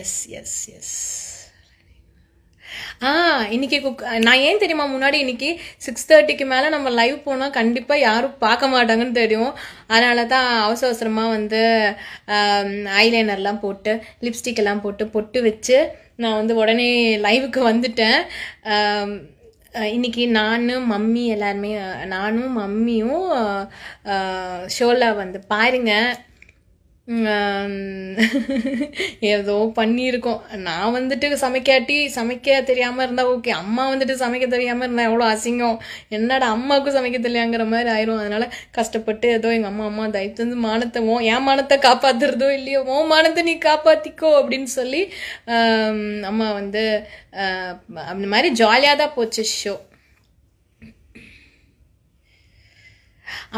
S S S ஆ இன்னைக்கு cook நான் ஏன் தெரியுமா முன்னாடி இன்னைக்கு சிக்ஸ் தேர்ட்டிக்கு மேலே நம்ம லைவ் போனால் கண்டிப்பாக யாரும் பார்க்க மாட்டாங்கன்னு தெரியும் அதனால தான் அவசர அவசரமாக வந்து ஐலைனர்லாம் போட்டு லிப்ஸ்டிக் எல்லாம் போட்டு பொட்டு வச்சு நான் வந்து உடனே லைவுக்கு வந்துட்டேன் இன்றைக்கி நான் மம்மி எல்லாருமே நானும் மம்மியும் ஷோவில் வந்து பாருங்கள் ஏதோ பண்ணியிருக்கோம் நான் வந்துட்டு சமைக்காட்டி சமைக்க தெரியாமல் இருந்தால் ஓகே அம்மா வந்துட்டு சமைக்க தெரியாமல் இருந்தால் எவ்வளோ அசிங்கம் என்னடா அம்மாவுக்கும் சமைக்க தெரியாங்கிற மாதிரி ஆயிரும் அதனால் கஷ்டப்பட்டு ஏதோ எங்கள் அம்மா அம்மா தயவு வந்து மானத்தை ஓ என் மானத்தை காப்பாற்றுறதோ இல்லையோ ஓ மானத்தை நீ காப்பாற்றிக்கோ அப்படின்னு சொல்லி அம்மா வந்து அந்த மாதிரி ஜாலியாக தான் போச்சு ஷோ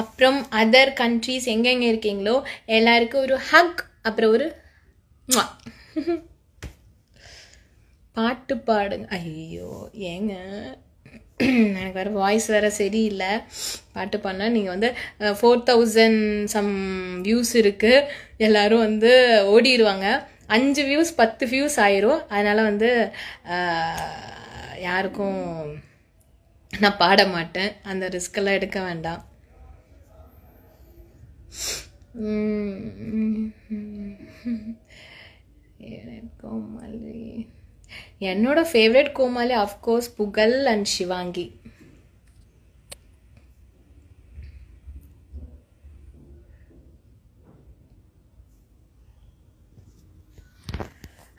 அப்புறம் அதர் கண்ட்ரீஸ் எங்கெங்கே இருக்கீங்களோ எல்லாருக்கும் ஒரு ஹக் அப்புறம் ஒரு பாட்டு பாடுங்க ஐயோ ஏங்க எனக்கு வேறு வாய்ஸ் வேறு சரியில்லை பாட்டு பாடினா நீங்கள் வந்து ஃபோர் தௌசண்ட் சம் வியூஸ் இருக்குது எல்லோரும் வந்து ஓடிடுவாங்க அஞ்சு வியூஸ் பத்து வியூஸ் ஆயிரும் அதனால் வந்து யாருக்கும் நான் பாட மாட்டேன் அந்த ரிஸ்கெல்லாம் எடுக்க வேண்டாம் கோமாளி என்னோட ஃபேவரட் கோமாளி of course Pugazh and Sivaangi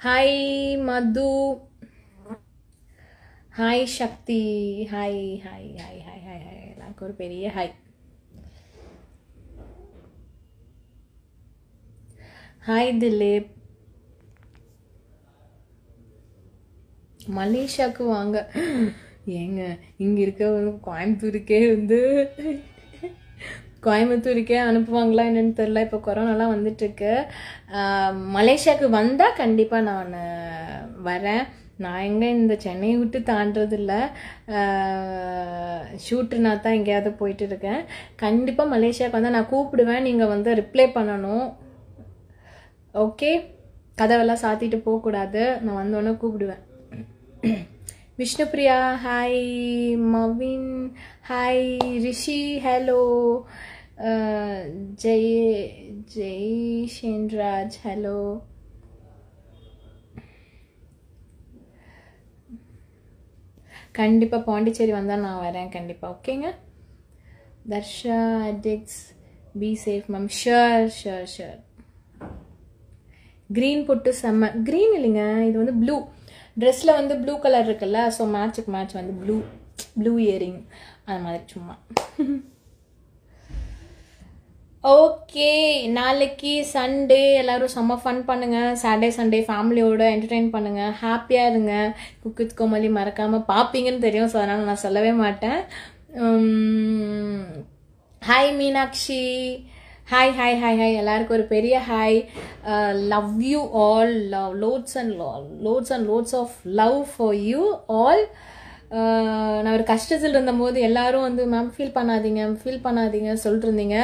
hi Madhu hi Sakthi hi hi hi hi hi hi எல்லாருக்கும் ஒரு பெரிய ஹாய் ஹாய் திலீப் மலேசியாவுக்கு வாங்க ஏங்க இங்கே இருக்க கோயம்புத்தூருக்கே வந்து கோயம்புத்தூருக்கே அனுப்புவாங்களா என்னென்னு தெரில இப்போ கொரோனாலாம் வந்துட்டுருக்கு மலேசியாவுக்கு வந்தால் கண்டிப்பாக நான் வரேன் நான் எங்கே இந்த சென்னையை விட்டு தாண்டதில்ல நான் தான் எங்கேயாவது போயிட்டு இருக்கேன் கண்டிப்பாக மலேசியாவுக்கு வந்தால் நான் கூப்பிடுவேன் நீங்கள் வந்து ரிப்ளை பண்ணணும் ஓகே கதவெல்லாம் சாத்திட்டு போகக்கூடாது நான் வந்தோடனே கூப்பிடுவேன் Vishnupriya hi Mavin hi Rishi hello Jai Jai Shanraj hello கண்டிப்பாக பாண்டிச்சேரி வந்தால் நான் வரேன் கண்டிப்பாக ஓகேங்க Darsha addicts be safe ma'am sure sure sure green போட்டு செம்ம க்ரீன் இல்லைங்க இது வந்து ப்ளூ ட்ரெஸ்ஸில் வந்து ப்ளூ கலர் இருக்குல்ல ஸோ மேட்சுக்கு மேட்ச் வந்து ப்ளூ ப்ளூ இயரிங் அது மாதிரி சும்மா ஓகே நாளைக்கு சண்டே எல்லோரும் செம்ம ஃபன் பண்ணுங்கள் சாட்டர்டே சண்டே ஃபேமிலியோடு என்டர்டெயின் பண்ணுங்கள் ஹாப்பியாக இருங்க குக் கோமலி மறக்காமல் பார்ப்பீங்கன்னு தெரியும் ஸோ அதனால் நான் சொல்லவே மாட்டேன் hi Meenakshi hi hi hi hi எல்லாருக்கும் ஒரு பெரிய hi love you all love lots and lots and lots of love for you all நான் ஒரு கஷ்டத்தில் இருந்தபோது எல்லாரும் வந்து மேம் ஃபீல் பண்ணாதீங்க ஃபீல் பண்ணாதீங்க சொல்லிட்டுருந்தீங்க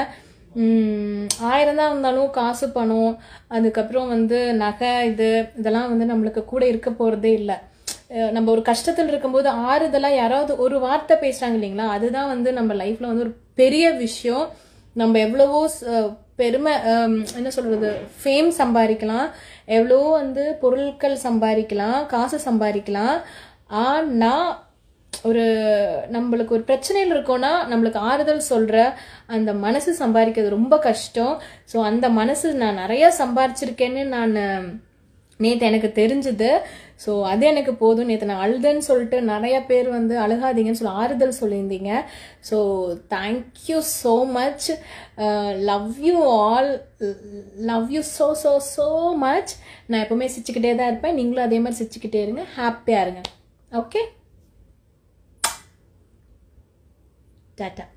ஆயிரம் தான் இருந்தாலும் காசு பணம் அதுக்கப்புறம் வந்து நகை இது இதெல்லாம் வந்து நம்மளுக்கு கூட இருக்க போகிறதே இல்லை நம்ம ஒரு கஷ்டத்தில் இருக்கும்போது ஆறுதலாக யாராவது ஒரு வார்த்தை பேசுகிறாங்க இல்லைங்களா அதுதான் வந்து நம்ம லைஃப்பில் வந்து ஒரு பெரிய விஷயம் நம்ம எவ்வளவோ பெருமை என்ன சொல்கிறது ஃபேம் சம்பாதிக்கலாம் எவ்வளவோ வந்து பொருட்கள் சம்பாதிக்கலாம் காசு சம்பாதிக்கலாம் ஆனா ஒரு நம்மளுக்கு ஒரு பிரச்சனையில் இருக்கோன்னா நம்மளுக்கு ஆறுதல் சொல்கிற அந்த மனசு சம்பாதிக்கிறது ரொம்ப கஷ்டம் ஸோ அந்த மனசு நான் நிறையா சம்பாரிச்சிருக்கேன்னு நான் நேற்று எனக்கு தெரிஞ்சது ஸோ அது எனக்கு போதும் நேற்று நான் அழுதுன்னு சொல்லிட்டு நிறைய பேர் வந்து அழுகாதீங்கன்னு சொல்லி ஆறுதல் சொல்லியிருந்தீங்க so thank you so much love you all love you so so so much நான் எப்போவுமே சிரிச்சுக்கிட்டே தான் இருப்பேன் நீங்களும் அதே மாதிரி சிரிச்சுக்கிட்டே இருங்க ஹாப்பியாக இருங்க ஓகே டாட்டா